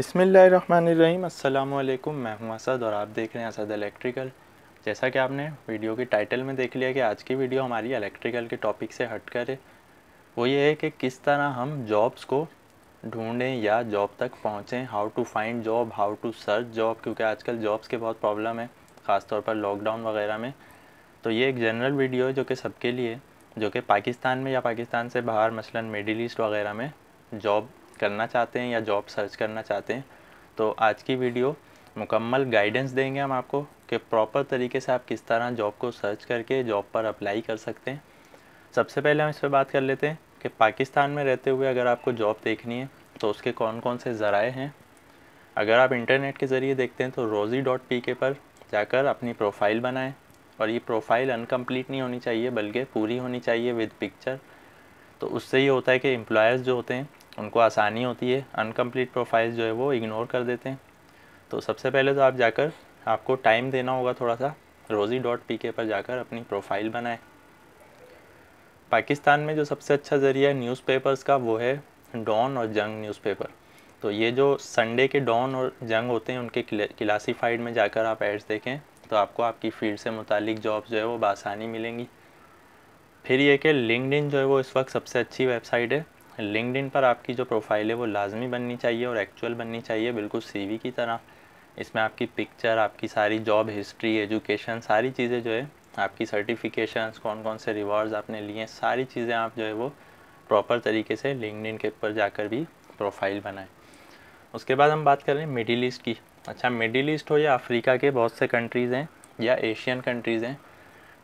बिसमीम अल्लाम मैं हूं असद और आप देख रहे हैं असद इलेक्ट्रिकल जैसा कि आपने वीडियो के टाइटल में देख लिया कि आज की वीडियो हमारी इलेक्ट्रिकल के टॉपिक से हट कर है वो ये है कि किस तरह हम जॉब्स को ढूंढें या जॉब तक पहुंचें how to find job how to search job क्योंकि आजकल जॉब्स के बहुत प्रॉब्लम है ख़ासतौर पर लॉकडाउन वगैरह में तो ये एक जनरल वीडियो है जो कि सबके लिए जो कि पाकिस्तान में या पाकिस्तान से बाहर मसलन मिडिल ईस्ट वगैरह में जॉब करना चाहते हैं या जॉब सर्च करना चाहते हैं तो आज की वीडियो मुकम्मल गाइडेंस देंगे हम आपको कि प्रॉपर तरीके से आप किस तरह जॉब को सर्च करके जॉब पर अप्लाई कर सकते हैं सबसे पहले हम इस पर बात कर लेते हैं कि पाकिस्तान में रहते हुए अगर आपको जॉब देखनी है तो उसके कौन कौन से ज़राए हैं अगर आप इंटरनेट के ज़रिए देखते हैं तो रोज़ी डॉट पी के पर जाकर अपनी प्रोफाइल बनाएं और ये प्रोफाइल अनकम्प्लीट नहीं होनी चाहिए बल्कि पूरी होनी चाहिए विद पिक्चर तो उससे ये होता है कि एम्प्लॉयर्स जो होते हैं उनको आसानी होती है अनकम्प्लीट प्रोफाइल जो है वो इग्नोर कर देते हैं तो सबसे पहले तो आप जाकर आपको टाइम देना होगा थोड़ा सा रोज़ी डॉट पी के पर जाकर अपनी प्रोफाइल बनाएं पाकिस्तान में जो सबसे अच्छा ज़रिया है न्यूज़पेपर्स का वो है डॉन और जंग न्यूज़पेपर तो ये जो संडे के डॉन और जंग होते हैं उनके क्लासीफाइड में जाकर आप एड्स देखें तो आपको आपकी फील्ड से मुतालिक जॉब जो है वो बसानी मिलेंगी फिर ये कि लिंकड जो है वो इस वक्त सबसे अच्छी वेबसाइट है लिंकड पर आपकी जो प्रोफाइल है वो लाजमी बननी चाहिए और एक्चुअल बननी चाहिए बिल्कुल सी की तरह इसमें आपकी पिक्चर आपकी सारी जॉब हिस्ट्री एजुकेशन सारी चीज़ें जो है आपकी सर्टिफिकेशंस कौन कौन से रिवॉर्ड्स आपने लिए सारी चीज़ें आप जो है वो प्रॉपर तरीके से लिंकड के ऊपर जाकर भी प्रोफाइल बनाएं उसके बाद हम बात करें मिडिल ईस्ट की अच्छा मिडिल ईस्ट हो या अफ्रीका के बहुत से कंट्रीज़ हैं या एशियन कंट्रीज़ हैं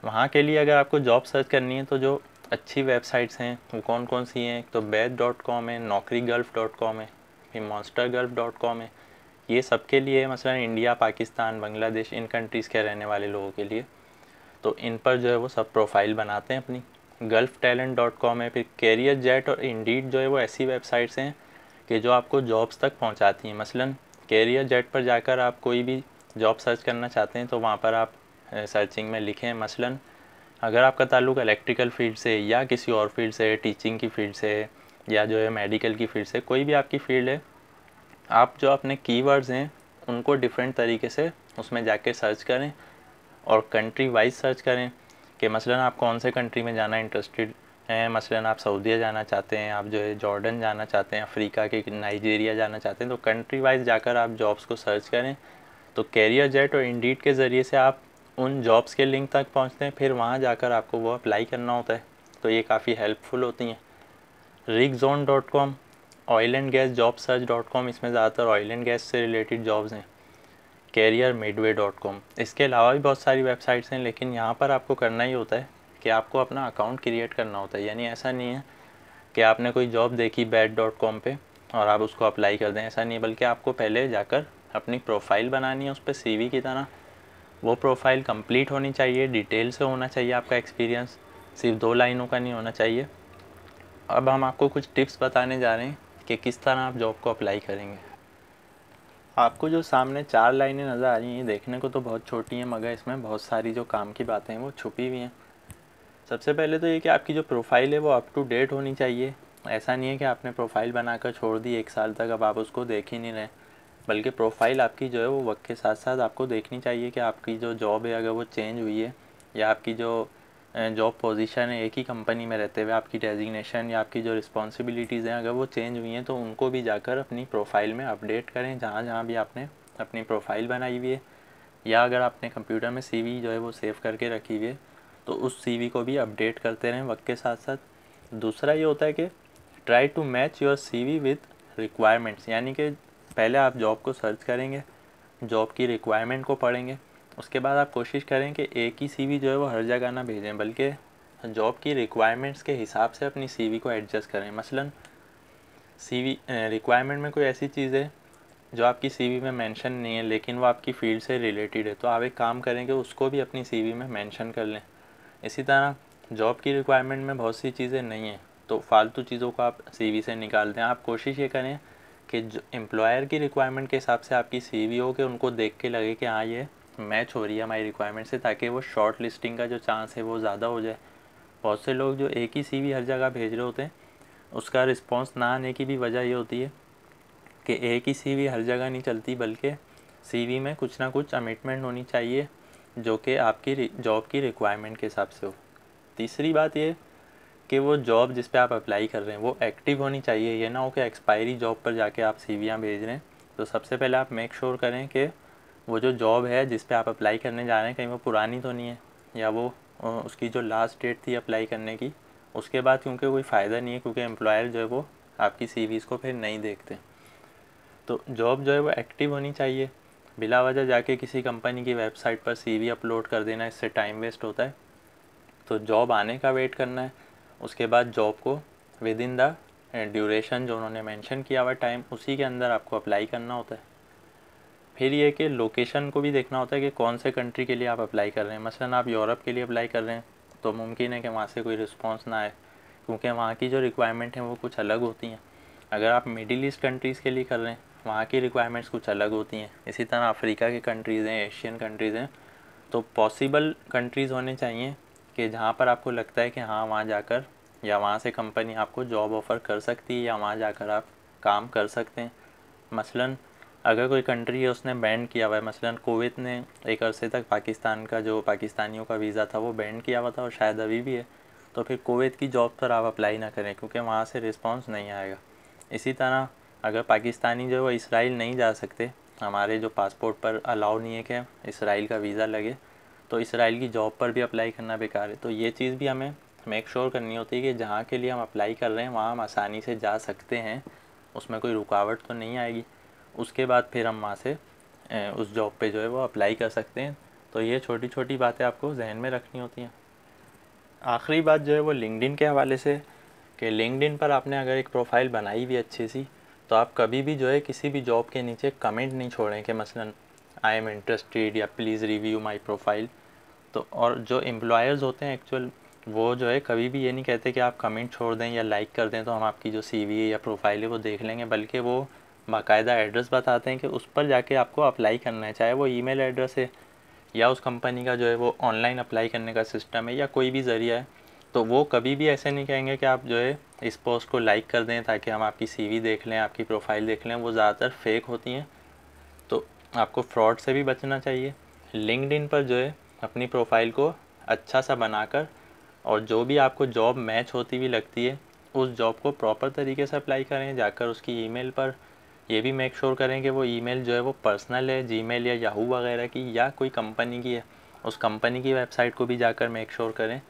वहाँ के लिए अगर आपको जॉब सर्च करनी है तो जो अच्छी वेबसाइट्स हैं वो कौन कौन सी हैं तो बैद डॉट कॉम है नौकरी गल्फ डॉट कॉम है फिर मॉन्स्टर गल्फ डॉट कॉम है ये सब के लिए मसलन इंडिया पाकिस्तान बांग्लादेश इन कंट्रीज़ के रहने वाले लोगों के लिए तो इन पर जो है वो सब प्रोफाइल बनाते हैं अपनी गल्फ टैलेंट डॉट कॉम है फिर कैरियर जेट और इंडीड जो है वो ऐसी वेबसाइट्स हैं कि जो आपको जॉब्स तक पहुँचाती हैं मसला कैरियर जेट पर जाकर आप कोई भी जॉब सर्च करना चाहते हैं तो वहाँ पर आप सर्चिंग में लिखें मसला अगर आपका ताल्लुक इलेक्ट्रिकल फील्ड से या किसी और फील्ड से टीचिंग की फील्ड से या जो है मेडिकल की फील्ड से कोई भी आपकी फील्ड है आप जो अपने कीवर्ड्स हैं उनको डिफरेंट तरीके से उसमें जाके सर्च करें और कंट्री वाइज सर्च करें कि मसलन आप कौन से कंट्री में जाना इंटरेस्टेड हैं मसलन आप सऊदीया जाना चाहते हैं आप जो है जॉर्डन जाना चाहते हैं अफ्रीका के नाइजीरिया जाना चाहते हैं तो कंट्री वाइज जाकर आप जॉब्स को सर्च करें तो कैरियर जेट और इंडीड के ज़रिए से आप उन जॉब्स के लिंक तक पहुंचते हैं फिर वहाँ जाकर आपको वो अप्लाई करना होता है तो ये काफ़ी हेल्पफुल होती हैं rig zone dot com oil and gas job search dot com इसमें ज़्यादातर ऑयल एंड गैस से रिलेटेड जॉब्स हैं कैरियर मिडवे डॉट कॉम इसके अलावा भी बहुत सारी वेबसाइट्स हैं लेकिन यहाँ पर आपको करना ही होता है कि आपको अपना अकाउंट क्रिएट करना होता है यानी ऐसा नहीं है कि आपने कोई जॉब देखी बैट डॉट कॉम पर और आप उसको अप्लाई कर दें ऐसा नहीं बल्कि आपको पहले जाकर अपनी प्रोफाइल बनानी है उस पर सी की तरह वो प्रोफाइल कंप्लीट होनी चाहिए डिटेल से होना चाहिए आपका एक्सपीरियंस सिर्फ दो लाइनों का नहीं होना चाहिए अब हम आपको कुछ टिप्स बताने जा रहे हैं कि किस तरह आप जॉब को अप्लाई करेंगे आपको जो सामने चार लाइनें नज़र आ रही हैं देखने को तो बहुत छोटी हैं मगर इसमें बहुत सारी जो काम की बातें हैं वो छुपी हुई हैं सबसे पहले तो ये कि आपकी जो प्रोफाइल है वो अप टू डेट होनी चाहिए ऐसा नहीं है कि आपने प्रोफाइल बनाकर छोड़ दी एक साल तक अब आप उसको देख ही नहीं रहे बल्कि प्रोफाइल आपकी जो है वो वक्त के साथ साथ आपको देखनी चाहिए कि आपकी जो जॉब है अगर वो चेंज हुई है या आपकी जो जॉब पोजीशन है एक ही कंपनी में रहते हुए आपकी डेजिग्नेशन या आपकी जो रिस्पॉन्सिबिलिटीज़ हैं अगर वो चेंज हुई हैं तो उनको भी जाकर अपनी प्रोफाइल में अपडेट करें जहाँ जहाँ भी आपने अपनी प्रोफाइल बनाई हुई है या अगर आपने कंप्यूटर में सी जो है वो सेव करके रखी हुई है तो उस सी को भी अपडेट करते रहें वक्त के साथ साथ दूसरा ये होता है कि try to match your CV with requirements यानी कि पहले आप जॉब को सर्च करेंगे जॉब की रिक्वायरमेंट को पढ़ेंगे उसके बाद आप कोशिश करें कि एक ही सीवी जो है वो हर जगह ना भेजें बल्कि जॉब की रिक्वायरमेंट्स के हिसाब से अपनी सीवी को एडजस्ट करें मसलन सीवी रिक्वायरमेंट में कोई ऐसी चीज़ है जो आपकी सीवी में मेंशन नहीं है लेकिन वो आपकी फील्ड से रिलेटेड है तो आप एक काम करें कि उसको भी अपनी सी में मैंशन कर लें इसी तरह जॉब की रिक्वायरमेंट में बहुत सी चीज़ें नहीं हैं तो फालतू चीज़ों को आप सी से निकाल दें आप कोशिश ये करें कि जो एम्प्लॉयर की रिक्वायरमेंट के हिसाब से आपकी सी वी हो के उनको देख के लगे कि हाँ ये मैच हो रही है हमारी रिक्वायरमेंट से ताकि वो शॉर्ट लिस्टिंग का जो चांस है वो ज़्यादा हो जाए बहुत से लोग जो एक ही सी हर जगह भेज रहे होते हैं उसका रिस्पॉन्स ना आने की भी वजह ये होती है कि एक ही सी हर जगह नहीं चलती बल्कि सी में कुछ ना कुछ अमिटमेंट होनी चाहिए जो कि आपकी जॉब की रिक्वायरमेंट के हिसाब से हो तीसरी बात ये कि वो जॉब जिस पे आप अप्लाई कर रहे हैं वो एक्टिव होनी चाहिए ये ना हो कि एक्सपायरी जॉब पर जाके आप सी भेज रहे हैं तो सबसे पहले आप मेक श्योर sure करें कि वो जो जॉब है जिस पे आप अप्लाई करने जा रहे हैं कहीं वो पुरानी तो नहीं है या वो उसकी जो लास्ट डेट थी अप्लाई करने की उसके बाद क्योंकि कोई फ़ायदा नहीं है क्योंकि एम्प्लॉयर जो है वो आपकी सी को फिर नहीं देखते तो जॉब जो है वो एक्टिव होनी चाहिए बिला वजह जाके किसी कंपनी की वेबसाइट पर सी अपलोड कर देना इससे टाइम वेस्ट होता है तो जॉब आने का वेट करना है उसके बाद जॉब को विद इन द ड्यूरेशन जो उन्होंने मेंशन किया हुआ टाइम उसी के अंदर आपको अप्लाई करना होता है फिर ये कि लोकेशन को भी देखना होता है कि कौन से कंट्री के लिए आप अप्लाई कर रहे हैं मसलन आप यूरोप के लिए अप्लाई कर रहे हैं तो मुमकिन है कि वहाँ से कोई रिस्पॉन्स ना आए क्योंकि वहाँ की जो रिक्वायरमेंट है वो कुछ अलग होती हैं अगर आप मिडिल ईस्ट कंट्रीज़ के लिए कर रहे हैं वहाँ की रिक्वायरमेंट्स कुछ अलग होती हैं इसी तरह अफ्रीका की कंट्रीज़ हैं एशियन कंट्रीज़ हैं तो पॉसिबल कंट्रीज़ होने चाहिए कि जहाँ पर आपको लगता है कि हाँ वहाँ जाकर या वहाँ से कंपनी आपको जॉब ऑफ़र कर सकती है या वहाँ जाकर आप काम कर सकते हैं मसलन अगर कोई कंट्री है उसने बैन किया हुआ है मसलन कोवित ने एक अरसे तक पाकिस्तान का जो पाकिस्तानियों का वीज़ा था वो बैन किया हुआ था और शायद अभी भी है तो फिर कोवित की जॉब पर आप अप्लाई ना करें क्योंकि वहाँ से रिस्पॉन्स नहीं आएगा इसी तरह अगर पाकिस्तानी जो है वो इसराइल नहीं जा सकते हमारे जो पासपोर्ट पर अलाउ नहीं है कि इसराइल का वीज़ा लगे तो इसराइल की जॉब पर भी अप्लाई करना बेकार है तो ये चीज़ भी हमें मेक श्योर करनी होती है कि जहाँ के लिए हम अप्लाई कर रहे हैं वहाँ हम आसानी से जा सकते हैं उसमें कोई रुकावट तो नहीं आएगी उसके बाद फिर हम वहाँ से उस जॉब पे जो है वो अप्लाई कर सकते हैं तो ये छोटी छोटी बातें आपको जहन में रखनी होती हैं आखिरी बात जो है वो लिंकडिन के हवाले से कि लिंकडिन पर आपने अगर एक प्रोफाइल बनाई भी अच्छी सी तो आप कभी भी जो है किसी भी जॉब के नीचे कमेंट नहीं छोड़ें कि मसलन आई एम इंटरेस्टेड या प्लीज़ रिव्यू माई प्रोफाइल तो और जो एम्प्लॉयर्स होते हैं एक्चुअल वो जो है कभी भी ये नहीं कहते कि आप कमेंट छोड़ दें या लाइक कर दें तो हम आपकी जो सी या प्रोफाइल है वो देख लेंगे बल्कि वो बाकायदा एड्रेस बताते हैं कि उस पर जाके आपको अप्लाई करना है चाहे वो ईमेल एड्रेस है या उस कंपनी का जो है वो ऑनलाइन अप्लाई करने का सिस्टम है या कोई भी ज़रिया है तो वो कभी भी ऐसे नहीं कहेंगे कि आप जो है इस पोस्ट को लाइक कर दें ताकि हम आपकी वी देख लें आपकी प्रोफाइल देख लें वो ज़्यादातर फेक होती हैं आपको फ्रॉड से भी बचना चाहिए लिंकड पर जो है अपनी प्रोफाइल को अच्छा सा बनाकर और जो भी आपको जॉब मैच होती हुई लगती है उस जॉब को प्रॉपर तरीके से अप्लाई करें जाकर उसकी ईमेल पर ये भी मेक श्योर करें कि वो ईमेल जो है वो पर्सनल है जीमेल या याहू वगैरह की या कोई कंपनी की है उस कंपनी की वेबसाइट को भी जाकर मेक श्योर करें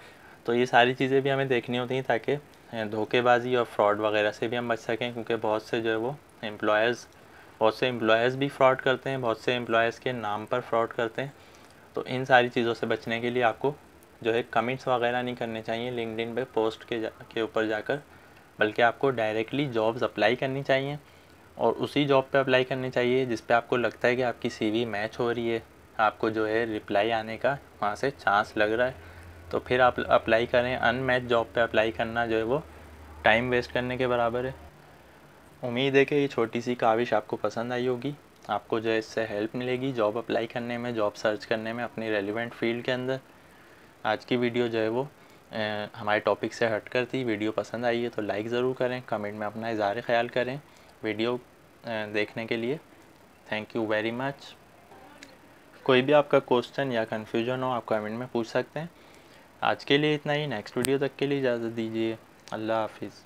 तो ये सारी चीज़ें भी हमें देखनी होती हैं ताकि धोखेबाजी और फ्रॉड वगैरह से भी हम बच सकें क्योंकि बहुत से जो है वो एम्प्लॉयज़ बहुत से एम्प्लॉयज़ भी फ्रॉड करते हैं बहुत से एम्प्लॉयज़ के नाम पर फ्रॉड करते हैं तो इन सारी चीज़ों से बचने के लिए आपको जो है कमेंट्स वगैरह नहीं करने चाहिए लिंकड इन पोस्ट के जा के ऊपर जाकर बल्कि आपको डायरेक्टली जॉब्स अप्लाई करनी चाहिए और उसी जॉब पे अप्लाई करनी चाहिए जिस पे आपको लगता है कि आपकी सीवी मैच हो रही है आपको जो है रिप्लाई आने का वहाँ से चांस लग रहा है तो फिर आप अप्लाई करें अनमैच जॉब पे अप्लाई करना जो है वो टाइम वेस्ट करने के बराबर है उम्मीद है कि ये छोटी सी काविश आपको पसंद आई होगी आपको जो है इससे हेल्प मिलेगी जॉब अप्लाई करने में जॉब सर्च करने में अपनी रेलिवेंट फील्ड के अंदर आज की वीडियो जो है वो ए, हमारे टॉपिक से हट कर थी वीडियो पसंद आई है तो लाइक ज़रूर करें कमेंट में अपना इज़हार ख्याल करें वीडियो देखने के लिए थैंक यू वेरी मच कोई भी आपका क्वेश्चन या कन्फ्यूजन हो आप कमेंट में पूछ सकते हैं आज के लिए इतना ही नेक्स्ट वीडियो तक के लिए इजाज़त दीजिए अल्लाह हाफिज़